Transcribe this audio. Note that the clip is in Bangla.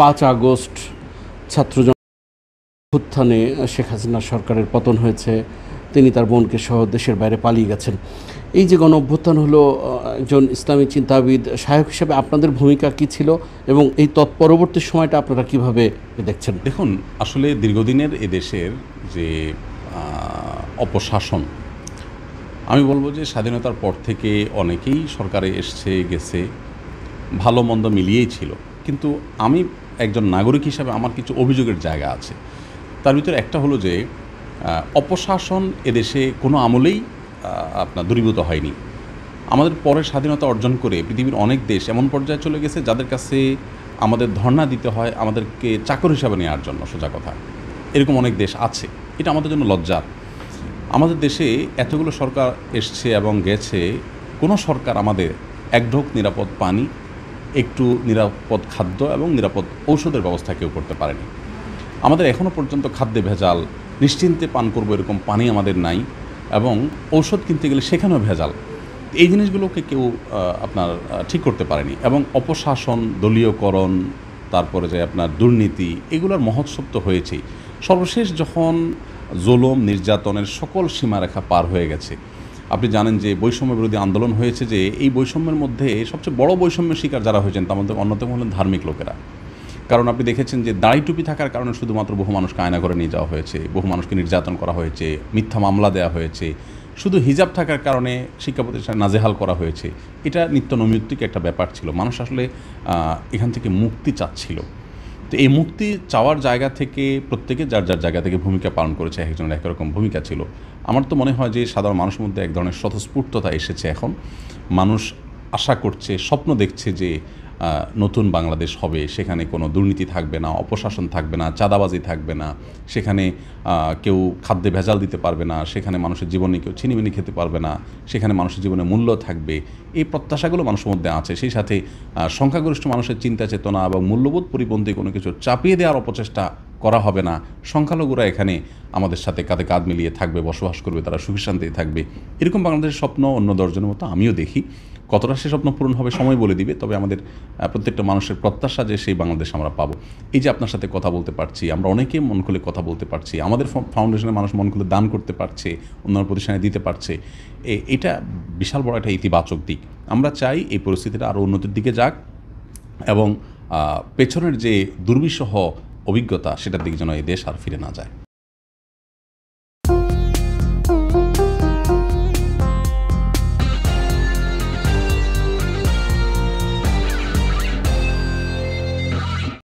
পাঁচ আগস্ট ছাত্র উত্থানে শেখ হাসিনা সরকারের পতন হয়েছে তিনি তার বোনকে সহ দেশের বাইরে পালিয়ে গেছেন এই যে গণ অভ্যুত্থান হলো একজন ইসলামী চিন্তাবিদ সহায়ক হিসেবে আপনাদের ভূমিকা কি ছিল এবং এই তৎপরবর্তী সময়টা আপনারা কিভাবে দেখছেন দেখুন আসলে দীর্ঘদিনের এদেশের যে অপশাসন আমি বলবো যে স্বাধীনতার পর থেকে অনেকেই সরকারে এসছে গেছে ভালো মন্দ মিলিয়েই ছিল কিন্তু আমি একজন নাগরিক হিসাবে আমার কিছু অভিযোগের জায়গা আছে তার ভিতরে একটা হলো যে অপশাসন এদেশে কোনো আমলেই আপনার দূরীভূত হয়নি আমাদের পরে স্বাধীনতা অর্জন করে পৃথিবীর অনেক দেশ এমন পর্যায়ে চলে গেছে যাদের কাছে আমাদের ধর্ণা দিতে হয় আমাদেরকে চাকর হিসাবে নেওয়ার জন্য সোজা কথা এরকম অনেক দেশ আছে এটা আমাদের জন্য লজ্জার আমাদের দেশে এতগুলো সরকার এসছে এবং গেছে কোনো সরকার আমাদের একঢোক নিরাপদ পানি একটু নিরাপদ খাদ্য এবং নিরাপদ ঔষধের ব্যবস্থা কেউ করতে পারেনি আমাদের এখনও পর্যন্ত খাদ্যে ভেজাল নিশ্চিন্তে পান করবো এরকম পানি আমাদের নাই এবং ঔষধ কিনতে গেলে সেখানেও ভেজাল এই জিনিসগুলোকে কেউ আপনার ঠিক করতে পারেনি এবং অপশাসন দলীয়করণ তারপরে যে আপনার দুর্নীতি এগুলোর মহোৎসব তো হয়েছেই সর্বশেষ যখন জোলম নির্যাতনের সকল সীমারেখা পার হয়ে গেছে আপনি জানেন যে বৈষম্য বিরোধী আন্দোলন হয়েছে যে এই বৈষম্যের মধ্যে সবচেয়ে বড় বৈষম্যের শিকার যারা হয়েছেন তার মধ্যে অন্যতম হলেন ধার্মিক লোকেরা কারণ আপনি দেখেছেন যে দাড়ি টুপি থাকার কারণে শুধুমাত্র বহু মানুষকে আয়না করে নিয়ে যাওয়া হয়েছে বহু মানুষকে নির্যাতন করা হয়েছে মিথ্যা মামলা দেওয়া হয়েছে শুধু হিজাব থাকার কারণে শিক্ষা প্রতিষ্ঠান নাজেহাল করা হয়েছে এটা নিত্য নৈমিত্তিক একটা ব্যাপার ছিল মানুষ আসলে এখান থেকে মুক্তি চাচ্ছিল তো এই মুক্তি চাওয়ার জায়গা থেকে প্রত্যেকে যার যার জায়গা থেকে ভূমিকা পালন করেছে একজনের একরকম ভূমিকা ছিল আমার তো মনে হয় যে সাধারণ মানুষের মধ্যে এক ধরনের স্বতঃস্ফূর্ততা এসেছে এখন মানুষ আশা করছে স্বপ্ন দেখছে যে নতুন বাংলাদেশ হবে সেখানে কোনো দুর্নীতি থাকবে না অপশাসন থাকবে না চাঁদাবাজি থাকবে না সেখানে কেউ খাদ্যে ভেজাল দিতে পারবে না সেখানে মানুষের জীবনে কেউ ছিনিমিনি খেতে পারবে না সেখানে মানুষের জীবনে মূল্য থাকবে এই প্রত্যাশাগুলো মানুষের মধ্যে আছে সেই সাথে সংখ্যাগরিষ্ঠ মানুষের চিন্তা চেতনা এবং মূল্যবোধ পরিপন্থী কোনো কিছু চাপিয়ে দেওয়ার অপচেষ্টা করা হবে না সংখ্যালঘুরা এখানে আমাদের সাথে কাঁধে কাঁধ মিলিয়ে থাকবে বসবাস করবে তারা সুখী শান্তিতে থাকবে এরকম বাংলাদেশের স্বপ্ন অন্য দর্জনের মতো আমিও দেখি কতটা সে স্বপ্ন পূরণ হবে সময় বলে দিবে তবে আমাদের প্রত্যেকটা মানুষের প্রত্যাশা যে সেই বাংলাদেশ আমরা পাবো এই যে আপনার সাথে কথা বলতে পারছি আমরা অনেকে মন খুলে কথা বলতে পারছি আমাদের ফাউন্ডেশনের মানুষ মন খুলে দান করতে পারছে অন্যান্য প্রতিষ্ঠানে দিতে পারছে এটা বিশাল বড় একটা ইতিবাচক দিক আমরা চাই এই পরিস্থিতিটা আরও উন্নতির দিকে যাক এবং পেছনের যে দুর্বিষহ অভিজ্ঞতা সেটার দিকে যেন এই দেশ আর ফিরে না যায়